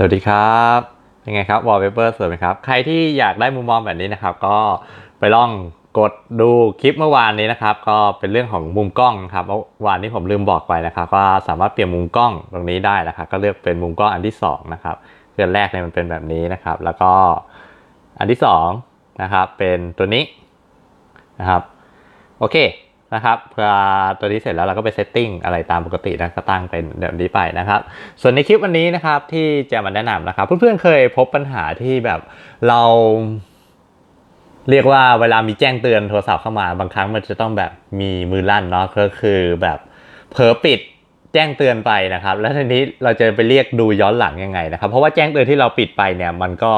สวัสดีครับ เป็นไงครับ วอลเปเปอร์สวยไหมครับ ใครที่อยากได้มุมมองแบบนี้นะครับก็ไปลองกดดูคลิปเมื่อวานนี้นะครับ ก็เป็นเรื่องของมุมกล้องนะครับ เมื่อวานนี้ผมลืมบอกไปนะครับว่าสามารถเปลี่ยนมุมกล้องตรงนี้ได้นะครับ ก็เลือกเป็นมุมกล้องอันที่2นะครับเพื่อแรกเนี่ยมันเป็นแบบนี้นะครับ แล้วก็อันที่2นะครับ เป็นตัวนี้นะครับ โอเคนะครับพอตัวนี้เสร็จแล้วเราก็ไปเซตติ้งอะไรตามปกตินะก็ตั้งเป็นแบบนี้ไปนะครับ ส่วนในคลิปวันนี้นะครับ ที่จะมาแนะนำนะครับเพื่อนๆเคยพบปัญหาที่แบบเราเรียกว่าเวลามีแจ้งเตือนโทรศัพท์เข้ามาบางครั้งมันจะต้องแบบมีมือลั่นเนาะก็คือแบบเผลอปิดแจ้งเตือนไปนะครับ แล้วทีนี้เราจะไปเรียกดูย้อนหลังยังไง นะครับ เพราะว่าแจ้งเตือนที่เราปิดไปเนี่ยมันก็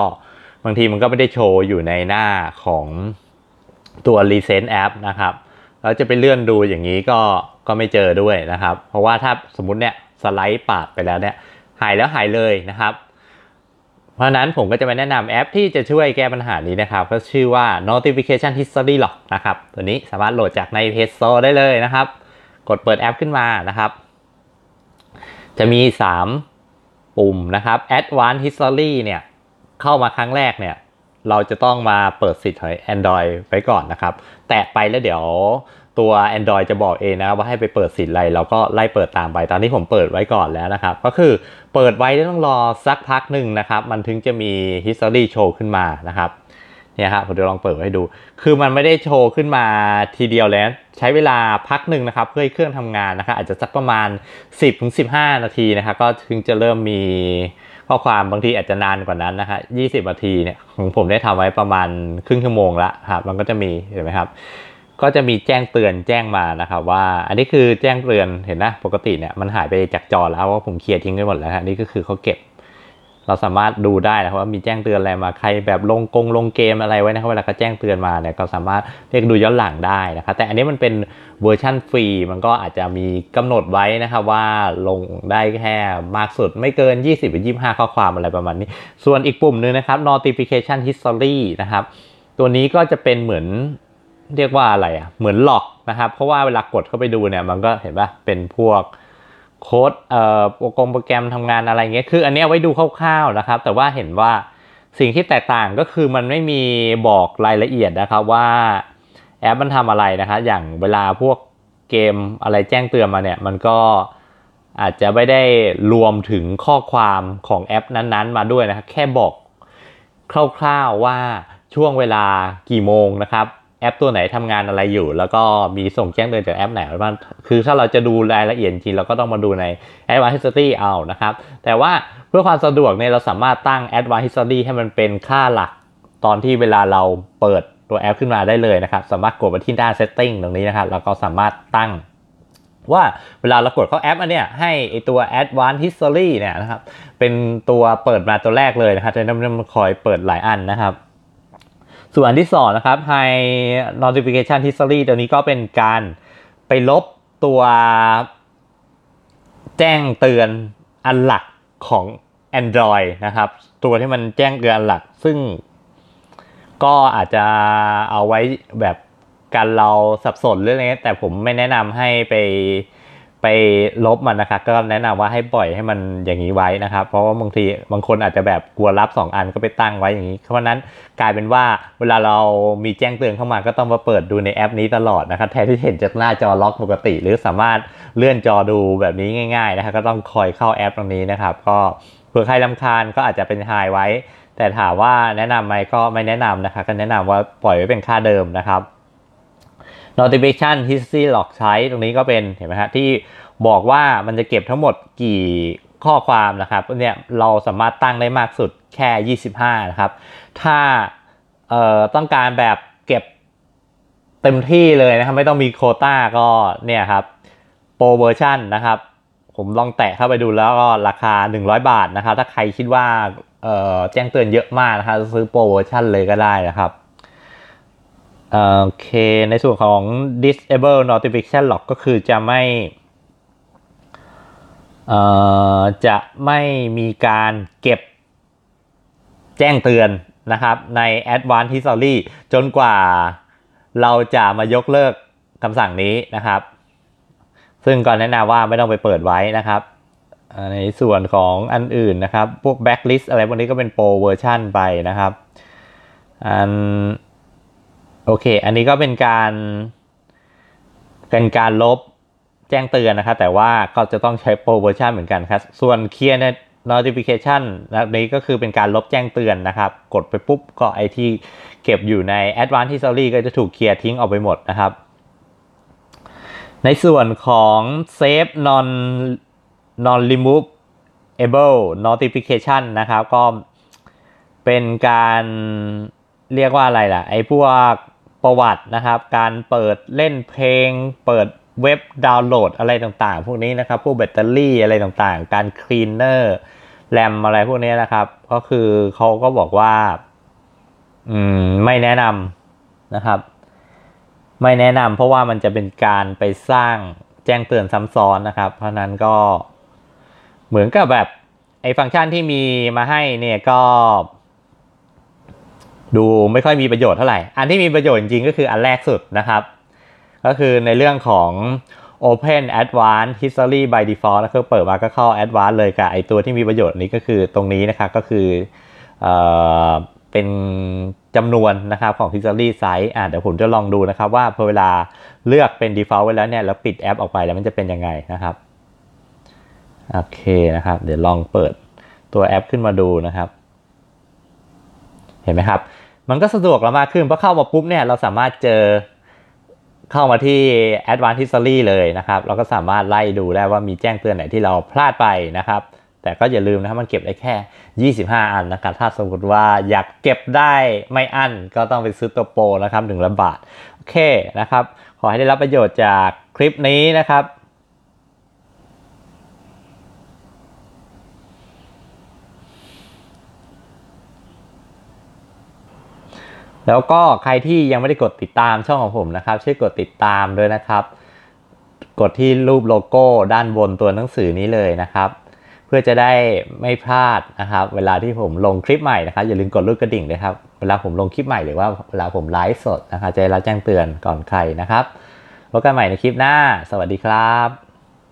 บางทีมันก็ไม่ได้โชว์อยู่ในหน้าของตัว r e ซนต์แอปนะครับแล้วจะไปเลื่อนดูอย่างนี้ก็ก็ไม่เจอด้วยนะครับ เพราะว่าถ้าสมมติเนี่ย สไลด์ปาดไปแล้วเนี่ย หายแล้วหายเลยนะครับ เพราะนั้นผมก็จะไปแนะนำแอปที่จะช่วยแก้ปัญหานี้นะครับ ก็ชื่อว่า notification history l o กนะครับ ตัวนี้สามารถโหลดจากใน Play Store ได้เลยนะครับ กดเปิดแอปขึ้นมานะครับ จะมี 3 ปุ่มนะครับ advanced history เนี่ย เข้ามาครั้งแรกเนี่ยเราจะต้องมาเปิดสิทธิ์ของ Android ไว้ก่อนนะครับ แตะไปแล้วเดี๋ยวตัว Android จะบอกเองนะครับว่าให้ไปเปิดสิทธิ์อะไรเราก็ไล่เปิดตามไปตอนนี้ผมเปิดไว้ก่อนแล้วนะครับ ก็คือเปิดไว้ต้องรอ สักพักหนึ่งนะครับ มันถึงจะมี history โชว์ขึ้นมานะครับเนี่ยับผมจะลองเปิดให้ดู คือมันไม่ได้โชว์ขึ้นมาทีเดียวแล้วใช้เวลาพักหนึ่งนะครับเพื่อให้เครื่องทำงานนะครับอาจจะสักประมาณ 10-15 นาทีนะครับก็ถึงจะเริ่มมีข้อความบางทีอาจจะนานกว่านั้นนะครับยีนาทีเนี่ยของผมได้ทำไว้ประมาณครึ่งชั่วโมงละครับมันก็จะมีเห็นไหมครับก็จะมีแจ้งเตือนแจ้งมานะครับว่าอันนี้คือแจ้งเตือนเห็นนะ ปกติเนี่ยมันหายไปจากจอแล้ว ว่าผมเคลียร์ทิ้งไปหมดแล้วฮะนี่ก็คือเขาเก็บเราสามารถดูได้นะครับว่ามีแจ้งเตือนอะไรมาใครแบบลงกงลงเกมอะไรไว้นะครับเวลาเขาแจ้งเตือนมาเนี่ยก็สามารถเรียกดูย้อนหลังได้นะครับ แต่อันนี้มันเป็นเวอร์ชั่นฟรี มันก็อาจจะมีกำหนดไว้นะครับว่าลงได้แค่มากสุดไม่เกิน 20หรือ25 ข้อความอะไรประมาณนี้ ส่วนอีกปุ่มนึงนะครับ notification history นะครับ ตัวนี้ก็จะเป็นเหมือนเรียกว่าอะไรอะ่ะเหมือนหลอกนะครับ เพราะว่าเวลากดเข้าไปดูเนี่ย มันก็เห็นว่าเป็นพวก โค้ดเอ่อโปรแกรมโปรแกรมทำงานอะไรเงี้ย คืออันนี้ไว้ดูคร่าวๆนะครับ แต่ว่าเห็นว่าสิ่งที่แตกต่างก็คือมันไม่มีบอกรายละเอียดนะครับว่าแอปมันทำอะไรนะครับอย่างเวลาพวกเกมอะไรแจ้งเตือนมาเนี่ยมันก็อาจจะไม่ได้รวมถึงข้อความของแอปนั้นๆมาด้วยนะครับแค่บอกคร่าว ๆว่าช่วงเวลากี่โมงนะครับแอปตัวไหนทำงานอะไรอยู่ แล้วก็มีส่งแจ้งเตือนจากแอปไหนบ้างคือถ้าเราจะดูรายละเอียดจริง เราก็ต้องมาดูใน Advanced History เอานะครับ แต่ว่าเพื่อความสะดวกเนี่ยเราสามารถตั้ง Advanced History ให้มันเป็นค่าหลักตอนที่เวลาเราเปิดตัวแอปขึ้นมาได้เลยนะครับ สามารถกดไปที่ด้าน Setting ตรงนี้นะครับแล้วก็สามารถตั้ง ว่าเวลาเรากดเข้าแอปอันเนี้ยให้ไอตัว Advanced History เนี่ยนะครับ เป็นตัวเปิดมาตัวแรกเลยนะครับจะไม่ตคอยเปิดหลายอันนะครับส่วนที่สองนะครับ h i Notification History ตัวนี้ก็เป็นการไปลบตัว แจ้งเตือนอันหลักของ Android นะครับ ตัวที่มันแจ้งเตือนอันหลัก ซึ่งก็อาจจะเอาไว้แบบการเราสับสนเรื่องี้ยแต่ผมไม่แนะนำให้ไปไปลบมันนะครับก็แนะนำว่าให้ปล่อยให้มันอย่างนี้ไว้นะครับ เพราะว่าบางทีบางคนอาจจะแบบกลัวรับ 2 อันก็ไปตั้งไว้อย่างนี้ เพราะนั้นกลายเป็นว่า เวลาเรามีแจ้งเตือนเข้ามา ก็ต้องมาเปิดดูในแอปนี้ตลอดนะครับแทนที่เห็นจากหน้าจอล็อกปกติ หรือสามารถเลื่อนจอดูแบบนี้ง่ายๆนะครับก็ต้องคอยเข้าแอปตรงนี้นะครับ ก็เผื่อใครลำคาญก็อาจจะเป็นไฮไว้ แต่ถามว่าแนะนำไหมก็ไม่แนะนำนะครับก็แนะนำว่าปล่อยไว้เป็นค่าเดิมนะครับ notification history log ใช้ตรงนี้ก็เป็นเห็นไหมฮะที่บอกว่ามันจะเก็บทั้งหมดกี่ข้อความนะครับเนี่ยเราสามารถตั้งได้มากสุดแค่ 25 นะครับ ถ้าต้องการแบบเก็บเต็มที่เลยนะครับไม่ต้องมีโคต้าก็เนี่ยครับโปรเวอร์ชันนะครับ ผมลองแตะเข้าไปดูแล้วก็ราคา 100 บาทนะครับ ถ้าใครคิดว่าแจ้งเตือนเยอะมากนะครับซื้อโปรเวอร์ชันเลยก็ได้นะครับโอเค ในส่วนของ disable notification lock ก็คือจะไม่จะไม่มีการเก็บแจ้งเตือนนะครับใน advanced history จนกว่าเราจะมายกเลิกคำสั่งนี้นะครับ ซึ่งก็แนะนำว่าไม่ต้องไปเปิดไว้นะครับ ในส่วนของอันอื่นนะครับ พวก backlist อะไรพวกนี้ก็เป็น Pro Version ไปนะครับ อันโอเค อันนี้ก็เป็นการเป็นการลบแจ้งเตือนนะครับ แต่ว่าก็จะต้องใช้โปรเวอร์ชันเหมือนกันครับ ส่วนเคลียร์น notification นะนี้ก็คือเป็นการลบแจ้งเตือนนะครับ กดไปปุ๊บ ก็ไอที่เก็บอยู่ใน advanced history ก็จะถูกเคลียร์ทิ้งออกไปหมดนะครับ ในส่วนของ save non non remove able notification นะครับก็เป็นการเรียกว่าอะไรล่ะ ไอพวกประวัตินะครับการเปิดเล่นเพลง เปิดเว็บดาวน์โหลดอะไรต่าง ๆ พวกนี้นะครับพวกแบตเตอรี่อะไรต่างๆ การคลีนเนอร์แรมอะไรพวกนี้นะครับ ก็คือเขาก็บอกว่า อืมไม่แนะนำนะครับ ไม่แนะนำเพราะว่ามันจะเป็นการไปสร้างแจ้งเตือนซ้ำซ้อนนะครับ เพราะนั้นก็เหมือนกับแบบไอ้ฟังก์ชันที่มีมาให้เนี่ยก็ดูไม่ค่อยมีประโยชน์เท่าไหร่ อันที่มีประโยชน์จริงก็คืออันแรกสุดนะครับ ก็คือในเรื่องของ Open Advanced History by Default นะคือเปิดมาก็เข้า Advanced เลยกับไอตัวที่มีประโยชน์นี้ก็คือตรงนี้นะครับ ก็คือเอเป็นจำนวนนะครับของ History Size อ่ะเดี๋ยวผมจะลองดูนะครับ ว่าพอเวลาเลือกเป็น Default ไว้แล้วเนี่ย แล้วปิดแอปออกไปแล้วมันจะเป็นยังไงนะครับ โอเคนะครับเดี๋ยวลองเปิดตัวแอป ขึ้นมาดูนะครับเห็นไหมครับ มันก็สะดวกเรามากขึ้น เพราะเข้ามาปุ๊บเนี่ยเราสามารถเจอเข้ามาที่ Advanced History เลยนะครับ เราก็สามารถไล่ดูได้ว่ามีแจ้งเตือนไหนที่เราพลาดไปนะครับ แต่ก็อย่าลืมนะครับมันเก็บได้แค่ 25 อันนะครับ ถ้าสมมติว่าอยากเก็บได้ไม่อันก็ต้องไปซื้อตัวโปรนะครับหนึ่งละบาท โอเคนะครับ ขอให้ได้รับประโยชน์จากคลิปนี้นะครับแล้วก็ใครที่ยังไม่ได้กดติดตามช่องของผมนะครับช่วยกดติดตามด้วยนะครับ กดที่รูปโลโก้ด้านบนตัวหนังสือนี้เลยนะครับ เพื่อจะได้ไม่พลาดนะครับเวลาที่ผมลงคลิปใหม่นะครับอย่าลืมกดลูกกระดิ่งด้วยครับเวลาผมลงคลิปใหม่หรือว่าเวลาผมไลฟ์สดนะครับจะได้รับแจ้งเตือนก่อนใครนะครับพบกันใหม่ในคลิปหน้า สวัสดีครับ